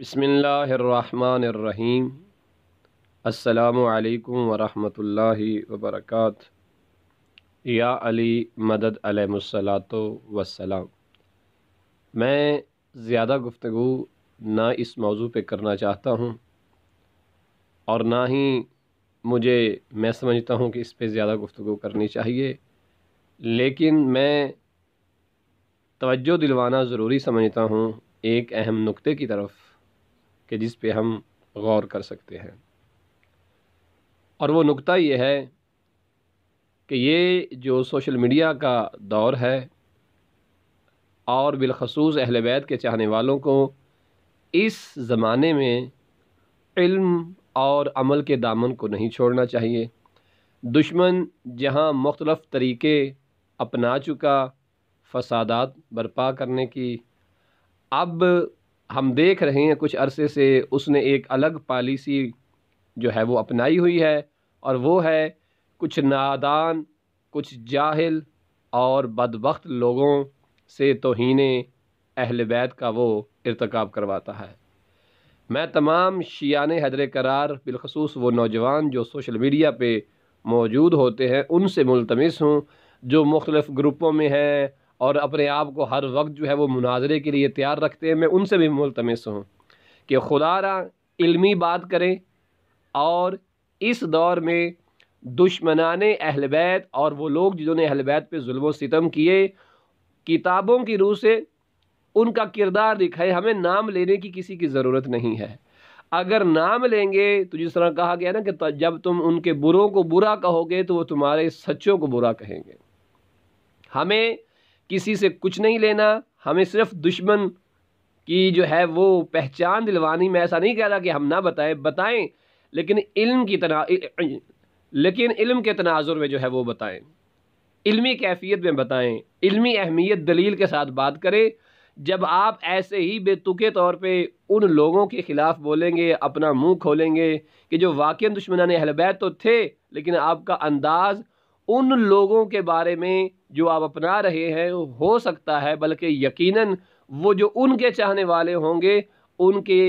बसमीम् अल्लाम वरम वबरकात या अली मदद अलमसलातो वसलाम मैं ज़्यादा गुफ्तु ना इस मौजू पे करना चाहता हूँ और ना ही मुझे मैं समझता हूँ कि इस पे ज़्यादा गुफ्तु करनी चाहिए लेकिन मैं तवज्जो दिलवाना ज़रूरी समझता हूँ एक अहम नुक्ते की तरफ़ कि जिस पे हम गौर कर सकते हैं और वो नुक्ता ये है कि ये जो सोशल मीडिया का दौर है और बिलखसूस अहल बैत के चाहने वालों को इस ज़माने में इल्म और अमल के दामन को नहीं छोड़ना चाहिए दुश्मन जहाँ मुख्तलफ़ तरीके अपना चुका फसादात बर्पा करने की अब हम देख रहे हैं कुछ अरसे से उसने एक अलग पॉलिसी जो है वो अपनाई हुई है और वो है कुछ नादान कुछ जाहिल और बदबخت लोगों से तोहने अहल बैत का वो इरतकब करवाता है मैं तमाम शियान हैदर करार बिलखसूस वो नौजवान जो सोशल मीडिया पे मौजूद होते हैं उनसे मुलतमस हूँ जो मुख्तलफ़ ग्रुपों में हैं और अपने आप को हर वक्त जो है वो मुनाजरे के लिए तैयार रखते हैं मैं उनसे भी मुलतमस हूँ कि रहा इल्मी बात करें और इस दौर में दुश्मनान अहल बैत और वो लोग जिन्होंने अहल बैत म जुल्म सितम किए किताबों की रूह से उनका किरदार दिखाए हमें नाम लेने की किसी की ज़रूरत नहीं है अगर नाम लेंगे तो जिस तरह कहा गया ना कि तो जब तुम उनके बुरों को बुरा कहोगे तो वो तुम्हारे सच्चों को बुरा कहेंगे हमें किसी से कुछ नहीं लेना हमें सिर्फ दुश्मन की जो है वो पहचान दिलवानी मैं ऐसा नहीं कह रहा कि हम ना बताएं बताएं लेकिन इल्म की तना लेकिन इल्म के तनाजुर में जो है वो बताएं इल्मी कैफियत में बताएं इल्मी अहमियत दलील के साथ बात करें जब आप ऐसे ही बेतुके तौर पे उन लोगों के ख़िलाफ़ बोलेंगे अपना मुंह खोलेंगे कि जो वाक़ ने अहलबैत तो थे लेकिन आपका अंदाज़ उन लोगों के बारे में जो आप अपना रहे हैं हो सकता है बल्कि यकीनन वो जो उनके चाहने वाले होंगे उनके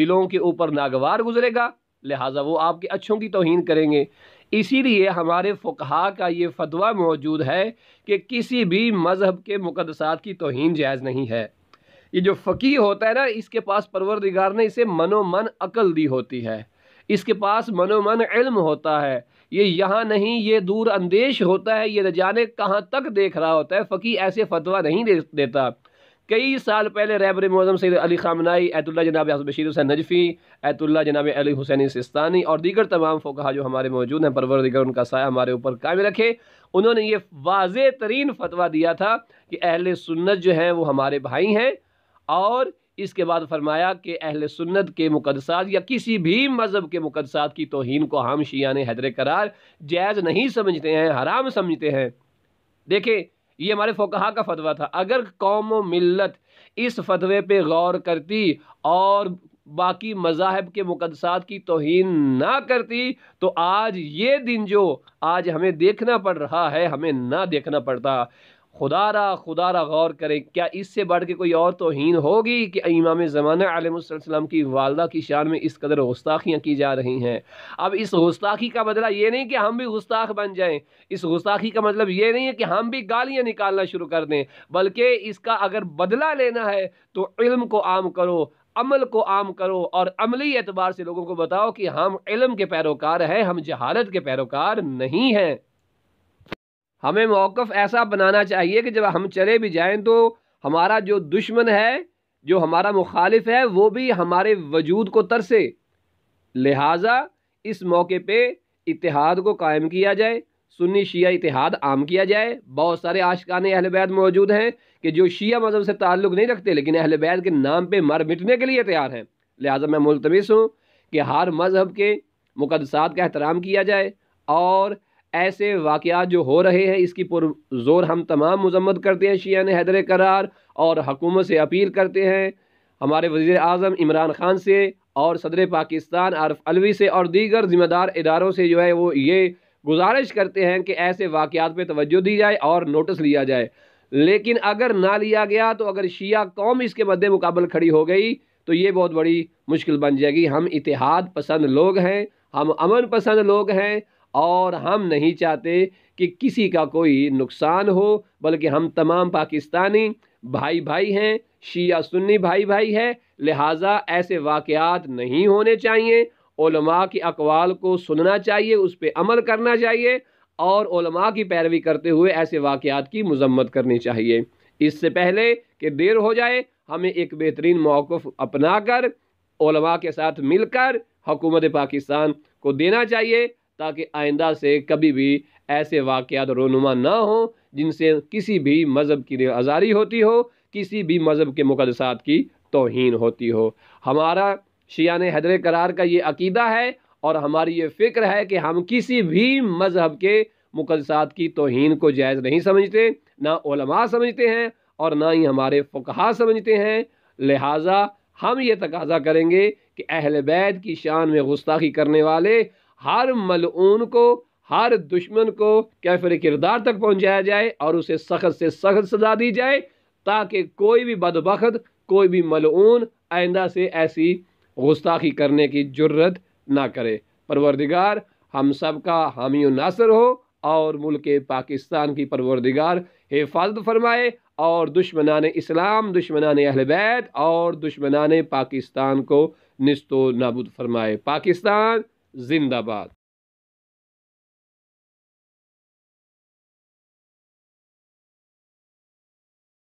दिलों के ऊपर नागवार गुजरेगा लिहाजा वो आपके अच्छों की तोहन करेंगे इसीलिए हमारे फ़ुकहा का ये फतवा मौजूद है कि किसी भी मज़हब के मुकदसात की तोहन जायज़ नहीं है ये जो फ़कीह होता है ना इसके पास परवरदिगार ने इसे मनोमन अकल दी होती है इसके पास मनोमन इल्म होता है ये यहाँ नहीं ये दूर अंदेश होता है ये न जाने कहाँ तक देख रहा होता है फ़कीह ऐसे फतवा नहीं दे, देता कई साल पहले रैबर मौजम सैद अली खामनाई ऐतुल्ला जनाब बशीर हुसैन नजफ़ी ऐतुल्ला जनाब अली हुसैनी सिस्तानी और दीगर तमाम फ़ोकहा जो हमारे मौजूद हैं परवर दिगर उनका साया हमारे ऊपर कायम रखे उन्होंने ये वाज तरीन फतवा दिया था कि अहल सुन्नत जो हैं वो हमारे भाई हैं और इसके बाद फरमाया कि अहल सुन्नत के मुकदसात या किसी भी मज़हब के मुकदसात की तोहन को हम शिया ने हैदर करार जायज़ नहीं समझते हैं हराम समझते हैं देखें ये हमारे फोकहा का फतवा था अगर कौम मिलत इस फतवे पे गौर करती और बाकी मजाहब के मुकदसात की तोहन ना करती तो आज ये दिन जो आज हमें देखना पड़ रहा है हमें ना देखना पड़ता खुदारा खुदारा गौर करें क्या इससे बढ़ के कोई और तोहन होगी कि इमाम ज़माना आलम की वालदा की शान में इस कदर गुस्ताखियाँ की जा रही हैं अब इस गुस्ताखी का बदला मतलब ये नहीं कि हम भी गुस्ताख बन जाएं इस गुस्ताखी का मतलब ये नहीं है कि हम भी गालियाँ निकालना शुरू कर दें बल्कि इसका अगर बदला लेना है तो इल्म को आम करो अमल को आम करो और अमली एतबार से लोगों को बताओ कि हम इलम के पैरोकार हैं हम जहालत के पैरोकार नहीं हैं हमें मौक़ ऐसा बनाना चाहिए कि जब हम चले भी जाएँ तो हमारा जो दुश्मन है जो हमारा मुखालिफ है वो भी हमारे वजूद को तरसे लिहाजा इस मौके पे इतिहाद को कायम किया जाए सुन्नी शिया इतिहाद आम किया जाए बहुत सारे आशकान अहल बैद मौजूद हैं कि जो शिया मज़हब से ताल्लुक़ नहीं रखते लेकिन अहल बैद के नाम पे मर मिटने के लिए तैयार हैं लिहाजा मैं मुलतमस हूँ कि हर मज़हब के मुकदसात का एहतराम किया जाए और ऐसे वाकयात जो हो रहे हैं इसकी पुर ज़ोर हम तमाम मजम्मत करते हैं शिया ने हैदर करार और हकूमत से अपील करते हैं हमारे वजीर अजम इमरान ख़ान से और सदर पाकिस्तान आरफ अलवी से और दीगर ज़िम्मेदार इदारों से जो है वो ये गुजारिश करते हैं कि ऐसे वाकयात पर तोज्जो दी जाए और नोटिस लिया जाए लेकिन अगर ना लिया गया तो अगर शिया कौम इसके मद्दे मुकाबल खड़ी हो गई तो ये बहुत बड़ी मुश्किल बन जाएगी हम इतिहाद पसंद लोग हैं हम अमन पसंद लोग हैं और हम नहीं चाहते कि किसी का कोई नुकसान हो बल्कि हम तमाम पाकिस्तानी भाई भाई हैं शिया सुन्नी भाई भाई है लिहाजा ऐसे वाक़ात नहीं होने चाहिए ओलमा के अकवाल को सुनना चाहिए उस पर अमल करना चाहिए और की पैरवी करते हुए ऐसे वाक़ात की मजम्मत करनी चाहिए इससे पहले कि देर हो जाए हमें एक बेहतरीन मौक़ अपना कर के साथ मिलकर हुकूमत पाकिस्तान को देना चाहिए ताकि आइंदा से कभी भी ऐसे वाक़ात रोनुमा ना हो जिनसे किसी भी मज़हब की आज़ारी होती हो किसी भी मज़हब के मुकदसात की तोहन होती हो हमारा शियान हैदर करार का ये अकीदा है और हमारी ये फ़िक्र है कि हम किसी भी मज़हब के मुकदसात की तोहन को जायज़ नहीं समझते ना समझते हैं और ना ही हमारे फ़ुकहा समझते हैं लिहाजा हम ये तकाजा करेंगे कि अहल बैद की शान में गुस्ताखी करने वाले हर मलून को हर दुश्मन को कैफर किरदार तक पहुंचाया जाए और उसे सख्त से सख्त सजा दी जाए ताकि कोई भी बदबखत कोई भी मलून आइंदा से ऐसी गुस्ताखी करने की जरूरत ना करे परवरदिगार हम सब का हामी नासर हो और मुल्क पाकिस्तान की परवरदिगार हिफाजत फरमाए और दुश्मनान इस्लाम दुश्मनान अहलबैत और दुश्मनान पाकिस्तान को नस्तो नाबूद फरमाए पाकिस्तान जिंदाबाद